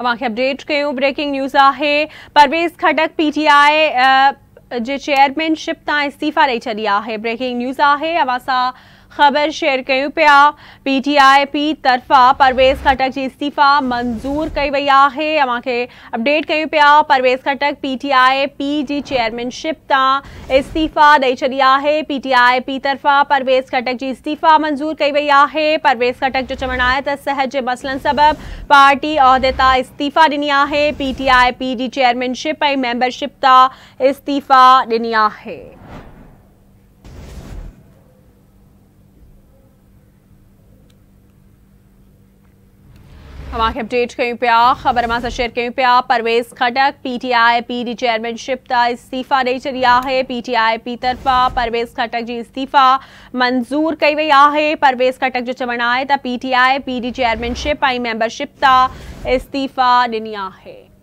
update क्यों breaking news है परवेज़ खटक PTI जे चेयरमैनशिप तां इस्तीफ़ा ॾेई ब्रेकिंग न्यूज़ है अवां खबर शेयर क्यों पिया पीटीआईपी पी तरफ़ा परवेज़ खटक जी इस्तीफ़ा मंज़ूर कई है आहे के अपडेट क्यों पिया परवेज़ खटक आई पी जी चेयरमैनशिप ता इस्तीफ़ा है पी टी आई पी तरफ़ा परवेज़ खटक जी इस्तीफ़ा मंज़ूर कई वही है परवेज़ खटक जो चवण है त के मसलन सबब पार्टी अहदे ता इस्तीफ़ा दिनी है PTI P G chairmanship membership ता इस्तीफ़ा दिनी है अपडेट क्यों पाया ख़बर में शेयर क्यों पाया परवेज़ खटक पी टी आई पी डी चेयरमैनशिप का इस्तीफ़ा दे छॾी है पी टी आई पी तरफा परवेज़ खटक जी इस्तीफ़ा मंज़ूर कई वही है परवेज़ खटक जो चवण है पीटीआई पी टी आई पी चेयरमैनशिप मेंबरशिप का इस्तीफ़ा ॾिनी है